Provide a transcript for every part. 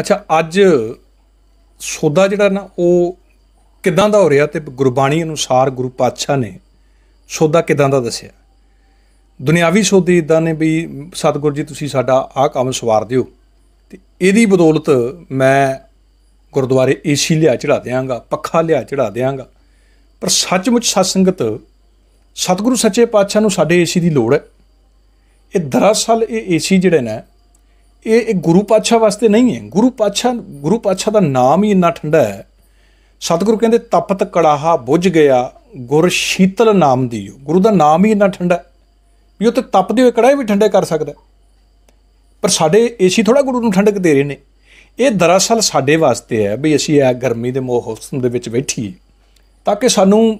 ਅੱਛਾ ਅੱਜ ਸੌਦਾ ਜਿਹੜਾ ਨਾ ਉਹ ਕਿਦਾਂ ਦਾ ਹੋ ਰਿਹਾ ਤੇ ਗੁਰਬਾਣੀ ਅਨੁਸਾਰ ਗੁਰੂ ਪਾਤਸ਼ਾਹ ਨੇ ਸੌਦਾ ਕਿਦਾਂ ਦਾ ਦੱਸਿਆ ਦੁਨਿਆਵੀ ਸੌਦੇ ਇਦਾਂ ਨੇ ਵੀ ਸਤਿਗੁਰੂ ਜੀ ਤੁਸੀਂ ਸਾਡਾ ਆਹ ਕੰਮ ਸਵਾਰ ਦਿਓ ਤੇ ਇਹਦੀ ਬਦੌਲਤ ਮੈਂ ਗੁਰਦੁਆਰੇ ਏਸੀ ਲਿਆ ਚੜਾ ਦਿਆਂਗਾ ਪੱਖਾ ਲਿਆ ਚੜਾ ਦਿਆਂਗਾ ਪਰ ਸੱਚਮੁੱਚ ਸਤਸੰਗਤ ਸਤਿਗੁਰੂ ਸੱਚੇ ਪਾਤਸ਼ਾਹ ਨੂੰ ਸਾਡੇ ਏਸੀ ਦੀ ਲੋੜ ਹੈ ਇਹ ਦਰਅਸਲ ਇਹ ਏਸੀ ਜਿਹੜੇ ਨਾ ਇਹ ਇੱਕ ਗੁਰੂ ਪਾਤਸ਼ਾਹ ਵਾਸਤੇ ਨਹੀਂ ਹੈ ਗੁਰੂ ਪਾਤਸ਼ਾਹ ਗੁਰੂ ਪਾਤਸ਼ਾਹ ਦਾ ਨਾਮ ਹੀ ਇੰਨਾ ਠੰਡਾ ਹੈ ਸਤਿਗੁਰੂ ਕਹਿੰਦੇ ਤਪਤ ਕੜਾਹਾ ਬੁੱਝ ਗਿਆ ਗੁਰ ਸ਼ੀਤਲ ਨਾਮ ਦੀ ਗੁਰੂ ਦਾ ਨਾਮ ਹੀ ਇੰਨਾ ਠੰਡਾ ਵੀ ਉਹ ਤੇ ਤਪਦੇ ਹੋਏ ਕੜਾਹੇ ਵੀ ਠੰਡੇ ਕਰ ਸਕਦਾ ਪਰ ਸਾਡੇ ਏਸੀ ਥੋੜਾ ਗੁਰੂ ਨੂੰ ਠੰਡਕ ਦੇ ਰਹੇ ਨੇ ਇਹ ਦਰਅਸਲ ਸਾਡੇ ਵਾਸਤੇ ਹੈ ਵੀ ਅਸੀਂ ਇਹ ਗਰਮੀ ਦੇ ਮੌਸਮ ਦੇ ਵਿੱਚ ਬੈਠੀ ਤਾਂ ਕਿ ਸਾਨੂੰ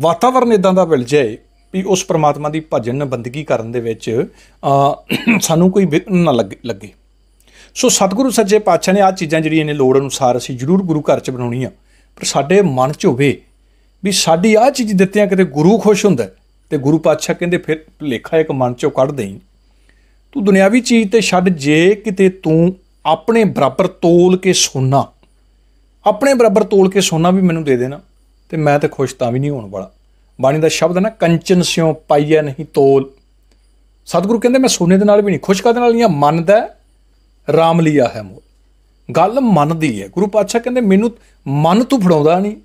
ਵਾਤਾਵਰਨ ਇਦਾਂ ਦਾ ਮਿਲ ਜਾਏ ਵੀ ਉਸ ਪ੍ਰਮਾਤਮਾ ਦੀ ਭਜਨ ਬੰਦਗੀ ਕਰਨ ਦੇ ਵਿੱਚ ਸਾਨੂੰ ਕੋਈ ਵਿਘਨ ਨਾ ਲੱਗੇ ਸੋ ਸਤਿਗੁਰੂ ਸੱਚੇ ਪਾਤਸ਼ਾਹ ਨੇ ਆ ਚੀਜ਼ਾਂ ਜਿਹੜੀਆਂ ਨੇ ਲੋੜ ਅਨੁਸਾਰ ਅਸੀਂ ਜ਼ਰੂਰ ਗੁਰੂ ਘਰ 'ਚ ਬਣਾਉਣੀਆਂ ਪਰ ਸਾਡੇ ਮਨ 'ਚ ਹੋਵੇ ਵੀ ਸਾਡੀ ਆ ਚੀਜ਼ ਦਿੱਤਿਆਂ ਕਿਤੇ ਗੁਰੂ ਖੁਸ਼ ਹੁੰਦਾ ਤੇ ਗੁਰੂ ਪਾਤਸ਼ਾਹ ਕਹਿੰਦੇ ਫਿਰ ਲੇਖਾ ਇੱਕ ਮਨ 'ਚੋਂ ਕੱਢ ਦੇਈ ਤੂੰ ਦੁਨਿਆਵੀ ਚੀਜ਼ ਤੇ ਛੱਡ ਜੇ ਕਿਤੇ ਤੂੰ ਆਪਣੇ ਬਰਾਬਰ ਤੋਲ ਕੇ ਸੋਨਾ ਆਪਣੇ ਬਰਾਬਰ ਤੋਲ ਕੇ ਸੋਨਾ ਵੀ ਮੈਨੂੰ ਦੇ ਦੇਣਾ ਤੇ ਮੈਂ ਤੇ ਖੁਸ਼ ਤਾਂ ਵੀ ਨਹੀਂ ਹੋਣ ਵਾਲਾ ਬਾਣੀ ਦਾ ਸ਼ਬਦ ਨਾ ਕੰਚਨ ਸਿਓ ਪਾਈਆ ਨਹੀਂ ਤੋਲ ਸਤਿਗੁਰੂ ਕਹਿੰਦੇ ਮੈਂ ਸੋਨੇ ਦੇ ਨਾਲ ਵੀ ਨਹੀਂ ਖੁਸ਼ ਦੇ ਨਾਲ ਨਹੀਂ ਮੰਨਦਾ ਰਾਮ ਲੀਆ ਹੈ ਮੋਲ ਗੱਲ ਮਨ ਦੀ ਹੈ ਗੁਰੂ ਪਾਤਸ਼ਾਹ ਕਹਿੰਦੇ ਮੈਨੂੰ ਮਨ ਤੂੰ ਫੜਾਉਂਦਾ ਨਹੀਂ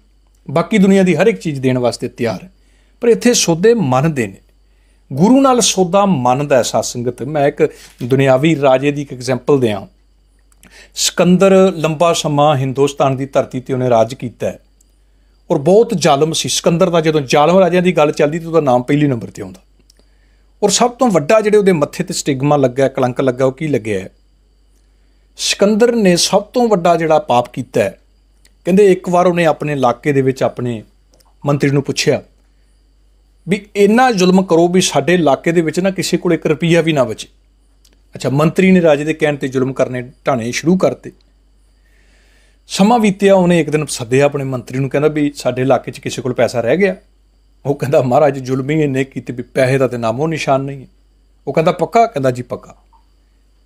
ਬਾਕੀ ਦੁਨੀਆ ਦੀ ਹਰ ਇੱਕ ਚੀਜ਼ ਦੇਣ ਵਾਸਤੇ ਤਿਆਰ ਹੈ ਪਰ ਇੱਥੇ ਸੋਦੇ ਮਨ ਦੇ ਨੇ ਗੁਰੂ ਨਾਲ ਸੋਦਾ ਮੰਨਦਾ ਹੈ ਸਾਧ ਸੰਗਤ ਮੈਂ ਇੱਕ ਦੁਨਿਆਵੀ ਰਾਜੇ ਦੀ ਇੱਕ ਐਗਜ਼ਾਮਪਲ ਦਿਆਂ ਸਿਕੰਦਰ ਲੰਬਾ ਸਮਾਂ ਹਿੰਦੁਸਤਾਨ ਦੀ ਧਰਤੀ ਤੇ ਉਹਨੇ ਰਾਜ ਕੀਤਾ ਹੈ ਔਰ ਬਹੁਤ ਜ਼ਾਲਮ ਸੀ ਸਿਕੰਦਰ ਦਾ ਜਦੋਂ ਜ਼ਾਲਮ ਰਾਜਿਆਂ ਦੀ ਗੱਲ ਚੱਲਦੀ ਤਾਂ ਉਹਦਾ ਨਾਮ ਪਹਿਲੀ ਨੰਬਰ ਤੇ ਆਉਂਦਾ ਔਰ ਸਭ ਤੋਂ ਵੱਡਾ ਜਿਹੜੇ ਉਹਦੇ ਮੱਥੇ ਤੇ ਸਟਿਗਮਾ ਲੱਗਾ ਕਲੰਕ ਲੱਗਾ ਉਹ ਕੀ ਲੱਗਿਆ ਸਿਕੰਦਰ ਨੇ ਸਭ ਤੋਂ ਵੱਡਾ ਜਿਹੜਾ ਪਾਪ ਕੀਤਾ ਹੈ ਕਹਿੰਦੇ ਇੱਕ ਵਾਰ ਉਹਨੇ ਆਪਣੇ ਇਲਾਕੇ ਦੇ ਵਿੱਚ ਆਪਣੇ ਮੰਤਰੀ ਨੂੰ ਪੁੱਛਿਆ ਵੀ ਇੰਨਾ ਜ਼ੁਲਮ ਕਰੋ ਵੀ ਸਾਡੇ ਇਲਾਕੇ ਦੇ ਵਿੱਚ ਨਾ ਕਿਸੇ ਕੋਲ 1 ਰੁਪਈਆ ਵੀ ਨਾ ਬਚੇ ਅੱਛਾ ਮੰਤਰੀ ਨੇ ਰਾਜੇ ਦੇ ਕਹਿਣ ਤੇ ਜ਼ੁਲਮ ਕਰਨੇ ਢਾਣੇ ਸ਼ੁਰੂ ਕਰਤੇ ਸਮਾਂ ਬੀਤਿਆ ਉਹਨੇ ਇੱਕ ਦਿਨ ਸੱਦਿਆ ਆਪਣੇ ਮੰਤਰੀ ਨੂੰ ਕਹਿੰਦਾ ਵੀ ਸਾਡੇ ਇਲਾਕੇ 'ਚ ਕਿਸੇ ਕੋਲ ਪੈਸਾ ਰਹਿ ਗਿਆ ਉਹ ਕਹਿੰਦਾ ਮਹਾਰਾਜ ਜ਼ੁਲਮੀ ਇਹਨੇ ਕੀਤੇ ਵੀ ਪੈਸੇ ਦਾ ਤੇ ਨਾਮੋ ਨਿਸ਼ਾਨ ਨਹੀਂ ਹੈ ਉਹ ਕਹਿੰਦਾ ਪੱਕਾ ਕਹਿੰਦਾ ਜੀ ਪੱਕਾ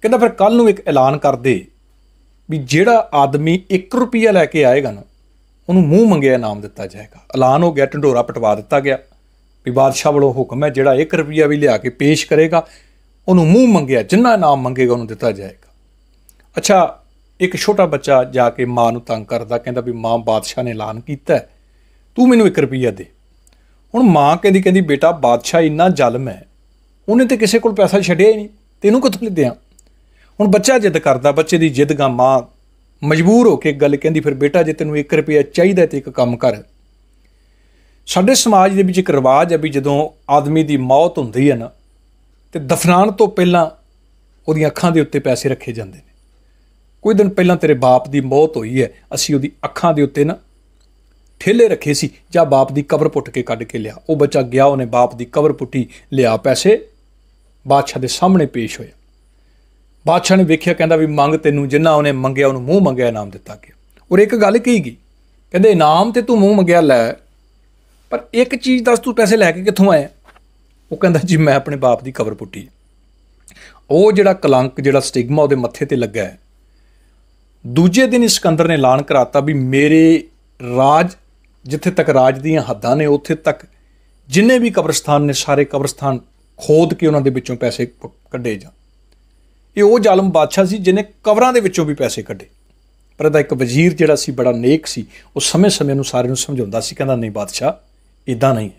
ਕਹਿੰਦਾ ਫਿਰ ਕੱਲ ਨੂੰ ਇੱਕ ਐਲਾਨ ਕਰ ਦੇ ਵੀ ਜਿਹੜਾ ਆਦਮੀ 1 ਰੁਪਿਆ ਲੈ ਕੇ ਆਏਗਾ ਨਾ ਉਹਨੂੰ ਮੂੰਹ ਮੰਗਿਆ ਨਾਮ ਦਿੱਤਾ ਜਾਏਗਾ ਐਲਾਨ ਹੋ ਗਿਆ ਢੰਡੋਰਾ ਪਟਵਾ ਦਿੱਤਾ ਗਿਆ ਵੀ ਬਾਦਸ਼ਾਹ ਵੱਲੋਂ ਹੁਕਮ ਹੈ ਜਿਹੜਾ 1 ਰੁਪਿਆ ਵੀ ਲਿਆ ਕੇ ਪੇਸ਼ ਕਰੇਗਾ ਉਹਨੂੰ ਮੂੰਹ ਮੰਗਿਆ ਜਿੰਨਾ ਨਾਮ ਮੰਗੇਗਾ ਉਹਨੂੰ ਦਿੱਤਾ ਜਾਏਗਾ ਅੱਛਾ ਇੱਕ ਛੋਟਾ ਬੱਚਾ ਜਾ ਕੇ ਮਾਂ ਨੂੰ ਤੰਗ ਕਰਦਾ ਕਹਿੰਦਾ ਵੀ ਮਾਂ ਬਾਦਸ਼ਾਹ ਨੇ ਐਲਾਨ ਕੀਤਾ ਤੂੰ ਮੈਨੂੰ 1 ਰੁਪਿਆ ਦੇ ਹੁਣ ਮਾਂ ਕਹਿੰਦੀ ਕਹਿੰਦੀ ਬੇਟਾ ਬਾਦਸ਼ਾਹ ਇੰਨਾ ਜ਼ਲਮ ਹੈ ਉਹਨੇ ਤੇ ਕਿਸੇ ਕੋਲ ਪੈਸਾ ਛੱਡਿਆ ਹੀ ਨਹੀਂ ਤੈਨੂੰ ਕਿੱਥੋਂ ਲਿਦਿਆਂ ਹੁਣ ਬੱਚਾ ਜਿੱਦ ਕਰਦਾ ਬੱਚੇ ਦੀ ਜਿੱਦ ਗਾ ਮਾਂ ਮਜਬੂਰ ਹੋ ਕੇ ਗੱਲ ਕਹਿੰਦੀ ਫਿਰ ਬੇਟਾ ਜੇ ਤੈਨੂੰ 1 ਰੁਪਿਆ ਚਾਹੀਦਾ ਤੇ ਇੱਕ ਕੰਮ ਕਰ ਸਾਡੇ ਸਮਾਜ ਦੇ ਵਿੱਚ ਇੱਕ ਰਿਵਾਜ ਹੈ ਵੀ ਜਦੋਂ ਆਦਮੀ ਦੀ ਮੌਤ ਹੁੰਦੀ ਹੈ ਨਾ ਤੇ ਦਫਨਾਨ ਤੋਂ ਪਹਿਲਾਂ ਉਹਦੀਆਂ ਅੱਖਾਂ ਦੇ ਉੱਤੇ ਪੈਸੇ ਰੱਖੇ ਜਾਂਦੇ ਨੇ ਕੁਝ ਦਿਨ ਪਹਿਲਾਂ ਤੇਰੇ ਬਾਪ ਦੀ ਮੌਤ ਹੋਈ ਹੈ ਅਸੀਂ ਉਹਦੀ ਅੱਖਾਂ ਦੇ ਉੱਤੇ ਨਾ ਠੇਲੇ ਰੱਖੇ ਸੀ ਜਾਂ ਬਾਪ ਦੀ ਕਬਰ ਪੁੱਟ ਕੇ ਕੱਢ ਕੇ ਲਿਆ ਉਹ ਬੱਚਾ ਗਿਆ ਉਹਨੇ ਬਾਪ ਦੀ ਕਬਰ ਪੁੱਟੀ ਲਿਆ ਪੈਸੇ ਬਾਦਸ਼ਾਹ ਦੇ ਸਾਹਮਣੇ ਪੇਸ਼ ਹੋਇਆ ਬਾਦਸ਼ਾਹ ਨੇ ਵੇਖਿਆ ਕਹਿੰਦਾ ਵੀ ਮੰਗ ਤੈਨੂੰ ਜਿੰਨਾ ਉਹਨੇ ਮੰਗਿਆ ਉਹਨੂੰ ਮੂੰਹ ਮੰਗਿਆ ਇਨਾਮ ਦਿੱਤਾ ਗਿਆ ਔਰ ਇੱਕ ਗੱਲ ਕਹੀ ਗਈ ਕਹਿੰਦੇ ਇਨਾਮ ਤੇ ਤੂੰ ਮੂੰਹ ਮੰਗਿਆ ਲੈ ਪਰ ਇੱਕ ਚੀਜ਼ ਦੱਸ ਤੂੰ ਪੈਸੇ ਲੈ ਕੇ ਕਿੱਥੋਂ ਆਇਆ ਉਹ ਕਹਿੰਦਾ ਜੀ ਮੈਂ ਆਪਣੇ ਬਾਪ ਦੀ ਕਬਰ ਪੁੱਟੀ ਉਹ ਜਿਹੜਾ ਕਲੰਕ ਜਿਹੜਾ ਸਟਿਗਮਾ ਉਹਦੇ ਮੱਥੇ ਤੇ ਲੱਗਾ ਹੈ ਦੂਜੇ ਦਿਨ ਸਿਕੰਦਰ ਨੇ ਐਲਾਨ ਕਰਾਤਾ ਵੀ ਮੇਰੇ ਰਾਜ ਜਿੱਥੇ ਤੱਕ ਰਾਜ ਦੀਆਂ ਹੱਦਾਂ ਨੇ ਉੱਥੇ ਤੱਕ ਜਿੰਨੇ ਵੀ ਕਬਰਸਤਾਨ ਨੇ ਸਾਰੇ ਕਬਰਸਤਾਨ ਖੋਦ ਕੇ ਉਹਨਾਂ ਦੇ ਵਿੱਚੋਂ ਪੈਸੇ ਕੱਢੇ ਜਾਂ ਇਹ ਉਹ ਜ਼ਾਲਮ ਬਾਦਸ਼ਾਹ ਸੀ ਜਿਨੇ ਕਬਰਾਂ ਦੇ ਵਿੱਚੋਂ ਵੀ ਪੈਸੇ ਕੱਢੇ ਪਰ ਇਹਦਾ ਇੱਕ ਵਜ਼ੀਰ ਜਿਹੜਾ ਸੀ ਬੜਾ ਨੇਕ ਸੀ ਉਹ ਸਮੇਂ-ਸਮੇਂ ਨੂੰ ਸਾਰਿਆਂ ਨੂੰ ਸਮਝਾਉਂਦਾ ਸੀ ਕਹਿੰਦਾ ਨਹੀਂ ਬਾਦਸ਼ਾਹ ਇਦਾਂ ਨਹੀਂ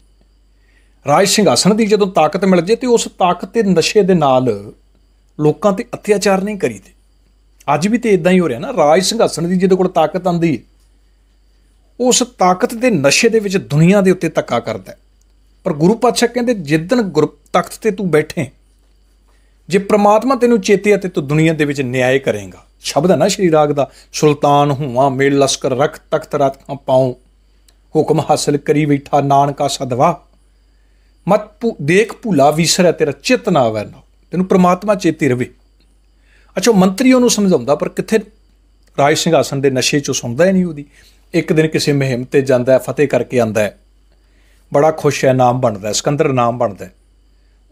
ਰਾਜ ਸਿੰਘਾਸਨ ਦੀ ਜਦੋਂ ਤਾਕਤ ਮਿਲ ਜੇ ਤੇ ਉਸ ਤਾਕਤ ਤੇ ਨਸ਼ੇ ਦੇ ਨਾਲ ਲੋਕਾਂ ਤੇ ਅਤਿਆਚਾਰ ਨਹੀਂ ਕਰੀਦੇ ਅੱਜ ਵੀ ਤੇ ਇਦਾਂ ਹੀ ਹੋ ਰਿਹਾ ਨਾ ਰਾਜ ਸਿੰਘਾਸਣ ਦੀ ਜਿਹਦੇ ਕੋਲ ਤਾਕਤ ਆਂਦੀ ਉਸ ਤਾਕਤ ਦੇ ਨਸ਼ੇ ਦੇ ਵਿੱਚ ਦੁਨੀਆ ਦੇ ਉੱਤੇ ਤੱਕਾ ਕਰਦਾ ਪਰ ਗੁਰੂ ਪਾਤਸ਼ਾਹ ਕਹਿੰਦੇ ਜਿੱਦਨ ਗੁਰ ਤਖਤ ਤੇ ਤੂੰ ਬੈਠੇ ਜੇ ਪ੍ਰਮਾਤਮਾ ਤੈਨੂੰ ਚੇਤੇ ਅਤੇ ਤੂੰ ਦੁਨੀਆ ਦੇ ਵਿੱਚ ਨਿਆਂ ਕਰੇਗਾ ਸ਼ਬਦ ਹੈ ਨਾ ਸ਼੍ਰੀ ਰਾਗ ਦਾ ਸੁਲਤਾਨ ਹੂਆ ਮੇਲ ਲਸਕਰ ਰਖ ਤਖਤ ਰਖਾਂ ਪਾਉ ਹੁਕਮ ਹਾਸਲ ਕਰੀ ਬੈਠਾ ਨਾਨਕਾ ਸਦਵਾ ਮਤ ਦੇਖ ਭੁਲਾ ਵਿਸਰ ਤੇਰਾ ਚਿਤ ਨਾ ਆਵੇ ਤੈਨੂੰ ਪ੍ਰਮਾਤਮਾ ਚੇਤੇ ਰਵੇ ਅੱਛਾ ਮੰਤਰੀ ਉਹਨੂੰ ਸਮਝਾਉਂਦਾ ਪਰ ਕਿੱਥੇ ਰਾਜ ਸਿੰਘਾਸਨ ਦੇ ਨਸ਼ੇ 'ਚ ਸੁਣਦਾ ਹੀ ਨਹੀਂ ਉਹਦੀ ਇੱਕ ਦਿਨ ਕਿਸੇ ਮਹਿਮ ਤੇ ਜਾਂਦਾ ਫਤਿਹ ਕਰਕੇ ਆਂਦਾ ਬੜਾ ਖੁਸ਼ ਹੈ ਨਾਮ ਬਣਦਾ ਸਿਕੰਦਰ ਨਾਮ ਬਣਦਾ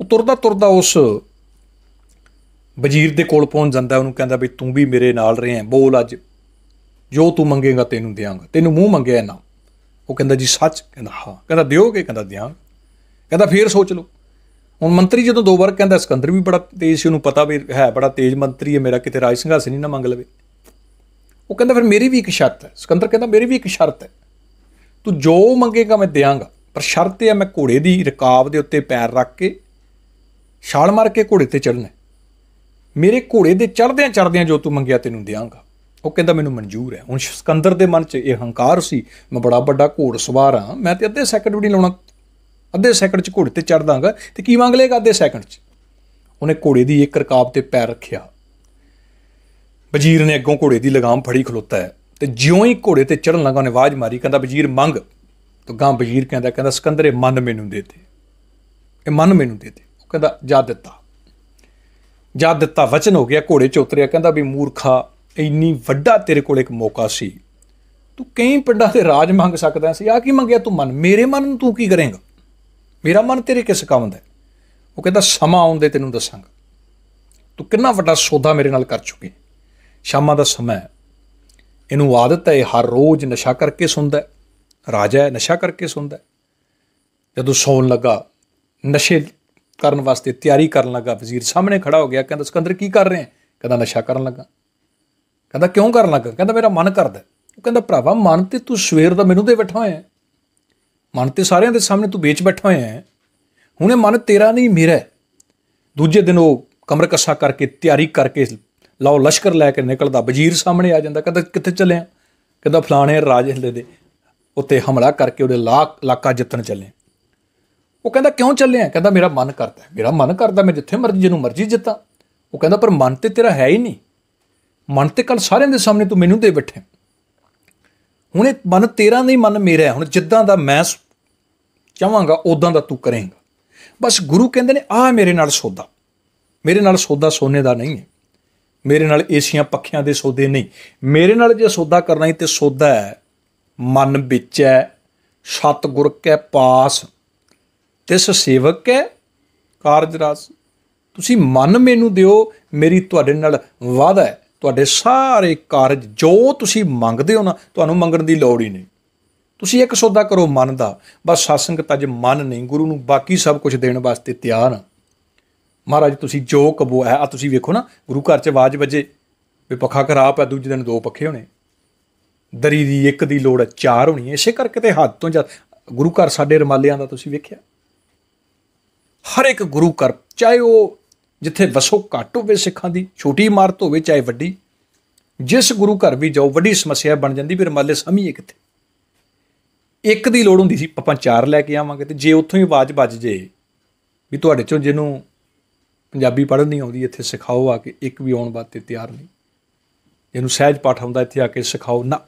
ਉਹ ਤੁਰਦਾ ਤੁਰਦਾ ਉਸ ਵਜ਼ੀਰ ਦੇ ਕੋਲ ਪਹੁੰਚ ਜਾਂਦਾ ਉਹਨੂੰ ਕਹਿੰਦਾ ਵੀ ਤੂੰ ਵੀ ਮੇਰੇ ਨਾਲ ਰਹੇ ਹੈ ਬੋਲ ਅੱਜ ਜੋ ਤੂੰ ਮੰਗੇਗਾ ਤੈਨੂੰ ਦਿਆਂਗਾ ਤੈਨੂੰ ਮੂੰਹ ਮੰਗਿਆ ਨਾ ਉਹ ਕਹਿੰਦਾ ਜੀ ਸੱਚ ਕਹਿੰਦਾ ਹਾਂ ਕਹਿੰਦਾ ਦਿਓਗੇ ਕਹਿੰਦਾ ਦਿਆਂ ਕਹਿੰਦਾ ਫੇਰ ਸੋਚ ਲਓ ਹੁਣ ਮੰਤਰੀ ਜਦੋਂ ਦੋ ਵਾਰ ਕਹਿੰਦਾ ਸਿਕੰਦਰ ਵੀ ਬੜਾ ਤੇਜ਼ ਸੀ ਉਹਨੂੰ ਪਤਾ ਵੀ ਹੈ ਬੜਾ ਤੇਜ਼ ਮੰਤਰੀ ਹੈ ਮੇਰਾ ਕਿਤੇ ਰਾਜ ਸਿੰਘਾਸਨ ਨਹੀਂ ਨਾ ਮੰਗ ਲਵੇ ਉਹ ਕਹਿੰਦਾ ਫਿਰ ਮੇਰੀ ਵੀ ਇੱਕ ਸ਼ਰਤ ਹੈ ਸਿਕੰਦਰ ਕਹਿੰਦਾ ਮੇਰੀ ਵੀ ਇੱਕ ਸ਼ਰਤ ਹੈ ਤੂੰ ਜੋ ਮੰਗੇਗਾ ਮੈਂ ਦੇਵਾਂਗਾ ਪਰ ਸ਼ਰਤ ਇਹ ਹੈ ਮੈਂ ਘੋੜੇ ਦੀ ਰਕਾਬ ਦੇ ਉੱਤੇ ਪੈਰ ਰੱਖ ਕੇ ਛਾਲ ਮਾਰ ਕੇ ਘੋੜੇ ਤੇ ਚੜਨਾ ਮੇਰੇ ਘੋੜੇ ਦੇ ਚੜਦਿਆਂ ਚੜਦਿਆਂ ਜੋ ਤੂੰ ਮੰਗਿਆ ਤੈਨੂੰ ਦੇਵਾਂਗਾ ਉਹ ਕਹਿੰਦਾ ਮੈਨੂੰ ਮਨਜ਼ੂਰ ਹੈ ਹੁਣ ਸਿਕੰਦਰ ਦੇ ਮਨ 'ਚ ਇਹ ਹੰਕਾਰ ਸੀ ਮੈਂ ਬੜਾ ਵੱਡਾ ਘੋੜ ਸਵਾਰ ਹਾਂ ਮੈਂ ਤੇ ਅੱਧੇ ਸੈਕਿੰਡ ਵੀ ਨਹੀਂ ਲਾਉਣਾ ਅੱਧੇ ਸੈਕਿੰਡ 'ਚ ਘੋੜੇ ਤੇ ਚੜਦਾਗਾ ਤੇ ਕੀ ਮੰਗ ਲੇਗਾ ਅੱਧੇ ਸੈਕਿੰਡ 'ਚ ਉਹਨੇ ਘੋੜੇ ਦੀ ਇੱਕ ਰਕਾਬ ਤੇ ਪੈਰ ਰੱਖਿਆ ਵਜ਼ੀਰ ਨੇ ਅੱਗੋਂ ਘੋੜੇ ਦੀ ਲਗਾਮ ਫੜੀ ਖਲੋਤਾ ਹੈ ਤੇ ਜਿਉਂ ਹੀ ਘੋੜੇ ਤੇ ਚੜਨ ਲੱਗਾ ਉਹਨੇ ਆਵਾਜ਼ ਮਾਰੀ ਕਹਿੰਦਾ ਵਜ਼ੀਰ ਮੰਗ ਤੋ ਗਾਂ ਵਜ਼ੀਰ ਕਹਿੰਦਾ ਕਹਿੰਦਾ ਸਿਕੰਦਰੇ ਮਨ ਮੈਨੂੰ ਦੇ ਦੇ ਇਹ ਮਨ ਮੈਨੂੰ ਦੇ ਦੇ ਉਹ ਕਹਿੰਦਾ ਜਾ ਦਿੱਤਾ ਜਾ ਦਿੱਤਾ ਵਚਨ ਹੋ ਗਿਆ ਘੋੜੇ 'ਚ ਉਤਰਿਆ ਕਹਿੰਦਾ ਵੀ ਮੂਰਖਾ ਇੰਨੀ ਵੱਡਾ ਤੇਰੇ ਕੋਲ ਇੱਕ ਮੌਕਾ ਸੀ ਤੂੰ ਕਈ ਪਿੰਡਾਂ ਦੇ ਰਾਜ ਮੰਗ ਸਕਦਾ ਸੀ ਆ ਕੀ ਮੰਗਿਆ ਤੂੰ ਮਨ ਮੇਰੇ ਮਨ ਨੂੰ ਤੂੰ ਕੀ ਕਰੇਂਗਾ ਮੇਰਾ ਮਨ ਤੇਰੇ ਕਿਸ ਕੰਮ ਦਾ ਉਹ ਕਹਿੰਦਾ ਸਮਾਂ ਆਉਂਦੇ ਤੈਨੂੰ ਦੱਸਾਂਗਾ ਤੂੰ ਕਿੰਨਾ ਵੱਡਾ ਸੌਦਾ ਮੇਰੇ ਨਾਲ ਕਰ ਚੁੱਕੀ ਸ਼ਾਮਾਂ ਦਾ ਸਮਾਂ ਹੈ ਇਹਨੂੰ ਆਦਤ ਹੈ ਹਰ ਰੋਜ਼ ਨਸ਼ਾ ਕਰਕੇ ਸੁਣਦਾ ਹੈ ਰਾਜਾ ਨਸ਼ਾ ਕਰਕੇ ਸੁਣਦਾ ਹੈ ਜਦੋਂ ਸੌਣ ਲੱਗਾ ਨਸ਼ੇ ਕਰਨ ਵਾਸਤੇ ਤਿਆਰੀ ਕਰਨ ਲੱਗਾ ਵਜ਼ੀਰ ਸਾਹਮਣੇ ਖੜਾ ਹੋ ਗਿਆ ਕਹਿੰਦਾ ਸਿਕੰਦਰ ਕੀ ਕਰ ਰਹੇ ਹੈ ਕਹਿੰਦਾ ਨਸ਼ਾ ਕਰਨ ਲੱਗਾ ਕਹਿੰਦਾ ਕਿਉਂ ਕਰਨ ਲੱਗਾ ਕਹਿੰਦਾ ਮੇਰਾ ਮਨ ਕਰਦਾ ਉਹ ਕਹਿੰਦਾ ਭਰਾਵਾ ਮਨ ਤੇ ਤੂੰ ਸਵੇਰ ਦਾ ਮੈਨੂੰ ਦੇ ਬਿਠਾ ਹੋਇਆ ਮਨ ਤੇ ਸਾਰਿਆਂ ਦੇ ਸਾਹਮਣੇ ਤੂੰ ਵੇਚ ਬੈਠਾ ਹੋਇਆ ਹੈ ਹੁਣੇ ਮਨ ਤੇਰਾ ਨਹੀਂ ਮੇਰਾ ਦੂਜੇ ਦਿਨ ਉਹ ਕਮਰ ਕੱਸਾ ਕਰਕੇ ਤਿਆਰੀ ਕਰਕੇ ਲਾਓ ਲਸ਼ਕਰ ਲੈ ਕੇ ਨਿਕਲਦਾ ਵਜ਼ੀਰ ਸਾਹਮਣੇ ਆ ਜਾਂਦਾ ਕਹਿੰਦਾ ਕਿੱਥੇ ਚੱਲੇ ਆ ਕਹਿੰਦਾ ਫਲਾਣੇ ਰਾਜ ਹਿੰਦੇ ਦੇ ਉੱਤੇ ਹਮਲਾ ਕਰਕੇ ਉਹਦੇ ਲਾਖ ਇਲਾਕਾ ਜਿੱਤਣ ਚੱਲੇ ਉਹ ਕਹਿੰਦਾ ਕਿਉਂ ਚੱਲੇ ਆ ਕਹਿੰਦਾ ਮੇਰਾ ਮਨ ਕਰਦਾ ਮੇਰਾ ਮਨ ਕਰਦਾ ਮੈਂ ਜਿੱਥੇ ਮਰਜ਼ੀ ਜਿਹਨੂੰ ਮਰਜ਼ੀ ਜਿੱਤਾਂ ਉਹ ਕਹਿੰਦਾ ਪਰ ਮਨ ਤੇ ਤੇਰਾ ਹੈ ਹੀ ਨਹੀਂ ਮਨ ਤੇ ਕੱਲ ਸਾਰਿਆਂ ਦੇ ਸਾਹਮਣੇ ਤੂੰ ਮੈਨੂੰ ਦੇ ਬੈਠੇ ਹੁਣ ਇਹ ਮਨ ਤੇਰਾ ਨਹੀਂ ਮਨ ਮੇਰਾ ਹੁਣ ਜਿੱਦਾਂ ਦਾ ਮੈਂ ਚਾਹਾਂਗਾ ਉਦਾਂ ਦਾ ਤੂੰ ਕਰੇਂਗਾ ਬਸ ਗੁਰੂ ਕਹਿੰਦੇ ਨੇ ਆ ਮੇਰੇ ਨਾਲ ਸੌਦਾ ਮੇਰੇ ਨਾਲ ਸੌਦਾ ਸੋਨੇ ਦਾ ਨਹੀਂ ਹੈ ਮੇਰੇ ਨਾਲ ਏਸੀਆਂ ਪੱਖਿਆਂ ਦੇ ਸੌਦੇ ਨਹੀਂ ਮੇਰੇ ਨਾਲ ਜੇ ਸੌਦਾ ਕਰਨਾ ਹੀ ਤੇ ਸੌਦਾ ਹੈ ਮਨ ਵਿੱਚ ਹੈ ਸਤਗੁਰ ਕੈ ਪਾਸ ਤਿਸ ਸੇਵਕ ਕੈ ਕਾਰਜ ਰਾਸ ਤੁਸੀਂ ਮਨ ਮੈਨੂੰ ਦਿਓ ਮੇਰੀ ਤੁਹਾਡੇ ਨਾਲ ਵਾਅਦਾ ਹੈ ਤੁਹਾਡੇ ਸਾਰੇ ਕਾਰਜ ਜੋ ਤੁਸੀਂ ਮੰਗਦੇ ਹੋ ਨਾ ਤੁਹਾਨੂੰ ਮੰਗਣ ਦੀ ਲੋੜ ਹੀ ਨਹੀਂ ਤੁਸੀਂ ਇੱਕ ਸੌਦਾ ਕਰੋ ਮਨ ਦਾ ਬਸ ਸਾਸੰਗ ਤਜ ਮਨ ਨਹੀਂ ਗੁਰੂ ਨੂੰ ਬਾਕੀ ਸਭ ਕੁਝ ਦੇਣ ਵਾਸਤੇ ਤਿਆਰ ਆ ਮਹਾਰਾਜ ਤੁਸੀਂ ਜੋ ਕਬੋ ਹੈ ਆ ਤੁਸੀਂ ਵੇਖੋ ਨਾ ਗੁਰੂ ਘਰ 'ਚ ਆਵਾਜ਼ ਵੱਜੇ ਵੀ ਪੱਖਾ ਖਰਾਬ ਹੈ ਦੂਜੇ ਦਿਨ ਦੋ ਪੱਖੇ ਹੋਣੇ ਦਰੀ ਦੀ ਇੱਕ ਦੀ ਲੋੜ ਚਾਰ ਹੋਣੀ ਹੈ ਇਸੇ ਕਰਕੇ ਤੇ ਹੱਥ ਤੋਂ ਜਦ ਗੁਰੂ ਘਰ ਸਾਡੇ ਰਮਾਲਿਆਂ ਦਾ ਤੁਸੀਂ ਵੇਖਿਆ ਹਰ ਇੱਕ ਗੁਰੂ ਘਰ ਚਾਹੇ ਉਹ ਜਿੱਥੇ ਵਸੋ ਘੱਟ ਹੋਵੇ ਸਿੱਖਾਂ ਦੀ ਛੋਟੀ ਇਮਾਰਤ ਹੋਵੇ ਚਾਹੇ ਵੱਡੀ ਜਿਸ ਗੁਰੂ ਘਰ ਵੀ ਜਾਓ ਵੱਡੀ ਸਮੱਸਿਆ ਬਣ ਜਾਂਦੀ ਵੀ ਰਮਾਲੇ ਸਮੀਏ ਕਿੱਥੇ ਇੱਕ ਦੀ ਲੋੜ ਹੁੰਦੀ ਸੀ ਆਪਾਂ ਚਾਰ ਲੈ ਕੇ ਆਵਾਂਗੇ ਤੇ ਜੇ ਉੱਥੋਂ ਹੀ ਆਵਾਜ਼ ਵੱਜ ਜੇ ਵੀ ਤੁਹਾਡੇ ਚੋਂ ਜਿਹਨੂੰ ਪੰਜਾਬੀ ਪੜ੍ਹਨ ਨਹੀਂ ਆਉਂਦੀ ਇੱਥੇ ਸਿਖਾਓ ਆ ਕੇ ਇੱਕ ਵੀ ਆਉਣ ਵਾਸਤੇ ਤਿਆਰ ਨਹੀਂ ਇਹਨੂੰ ਸਹਿਜ ਪਾਠ ਹੁੰਦਾ ਇੱਥੇ ਆ ਕੇ ਸਿਖਾਓ ਨਾ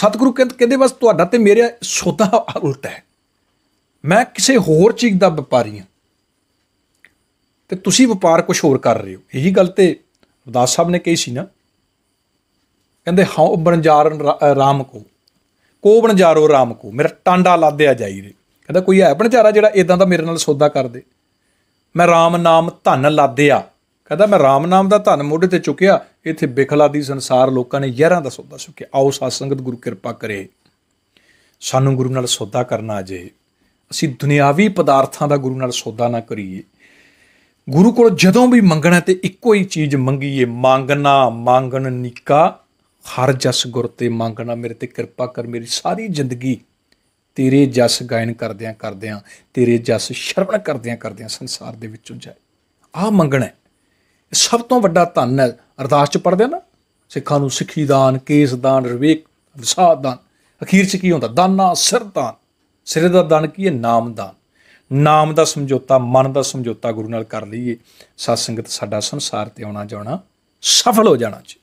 ਸਤਿਗੁਰੂ ਕਹਿੰਦੇ ਬਸ ਤੁਹਾਡਾ ਤੇ ਮੇਰੇ ਸੋਤਾ ਉਲਟਾ ਹੈ ਮੈਂ ਕਿਸੇ ਹੋਰ ਚੀਜ਼ ਦਾ ਵਪਾਰੀ ਹਾਂ ਤੇ ਤੁਸੀਂ ਵਪਾਰ ਕੁਝ ਹੋਰ ਕਰ ਰਹੇ ਹੋ ਇਹੀ ਗੱਲ ਤੇ ਅਰਦਾਸ ਸਾਹਿਬ ਨੇ ਕਹੀ ਸੀ ਨਾ ਕਹਿੰਦੇ ਹਾਂ ਬਨਜਾਰਨ ਰਾਮ ਕੋ ਕੋ ਬਣਜਾਰੋ ਰਾਮ ਕੋ ਮੇਰਾ ਟਾਂਡਾ ਲਾਦਿਆ ਜਾਈ ਰੇ ਕਹਿੰਦਾ ਕੋਈ ਹੈ ਬਣਜਾਰਾ ਜਿਹੜਾ ਇਦਾਂ ਦਾ ਮੇਰੇ ਨਾਲ ਸੌਦਾ ਕਰ ਦੇ ਮੈਂ RAM ਨਾਮ ਧਨ ਲਾਦਿਆ ਕਹਿੰਦਾ ਮੈਂ RAM ਨਾਮ ਦਾ ਧਨ ਮੋਢੇ ਤੇ ਚੁੱਕਿਆ ਇੱਥੇ ਬਿਖਲਾ ਦੀ ਸੰਸਾਰ ਲੋਕਾਂ ਨੇ ਯਾਰਾਂ ਦਾ ਸੌਦਾ ਸੁੱਕਿਆ ਆਓ ਸਾਧ ਸੰਗਤ ਗੁਰੂ ਕਿਰਪਾ ਕਰੇ ਸਾਨੂੰ ਗੁਰੂ ਨਾਲ ਸੌਦਾ ਕਰਨਾ ਅਜੇ ਅਸੀਂ ਦੁਨਿਆਵੀ ਪਦਾਰਥਾਂ ਦਾ ਗੁਰੂ ਨਾਲ ਸੌਦਾ ਨਾ ਕਰੀਏ ਗੁਰੂ ਕੋਲ ਜਦੋਂ ਵੀ ਮੰਗਣਾ ਤੇ ਇੱਕੋ ਹੀ ਚੀਜ਼ ਮੰਗੀਏ ਮੰਗਣਾ ਮੰਗਣ ਨਿਕਾ ਹਰ ਜਸ ਗੁਰ ਤੇ ਮੰਗਣਾ ਮੇਰੇ ਤੇ ਕਿਰਪਾ ਕਰ ਮੇਰੀ ਸਾਰੀ ਜ਼ਿੰਦਗੀ ਤੇਰੇ ਜਸ ਗਾਇਨ ਕਰਦਿਆਂ ਕਰਦਿਆਂ ਤੇਰੇ ਜਸ ਸ਼ਰਵਣ ਕਰਦਿਆਂ ਕਰਦਿਆਂ ਸੰਸਾਰ ਦੇ ਵਿੱਚੋਂ ਜਾਏ ਆ ਮੰਗਣਾ ਸਭ ਤੋਂ ਵੱਡਾ ਧਨ ਹੈ ਅਰਦਾਸ ਚ ਪੜਦੇ ਨਾ ਸਿੱਖਾਂ ਨੂੰ ਸਿੱਖੀ ਦਾਨ ਕੇਸ ਦਾਨ ਰਵੇਕ ਵਿਸਾਦ ਦਾਨ ਅਖੀਰ ਚ ਕੀ ਹੁੰਦਾ ਦਾਨਾ ਸਿਰ ਦਾਨ ਸਿਰ ਦਾ ਦਾਨ ਕੀ ਹੈ ਨਾਮ ਦਾਨ ਨਾਮ ਦਾ ਸਮਝੌਤਾ ਮਨ ਦਾ ਸਮਝੌਤਾ ਗੁਰੂ ਨਾਲ ਕਰ ਲਈਏ ਸਤ ਸੰਗਤ ਸਾਡਾ ਸੰਸਾਰ ਤੇ ਆਉਣਾ ਜਾਣਾ ਸਫਲ ਹੋ ਜਾਣਾ ਜੀ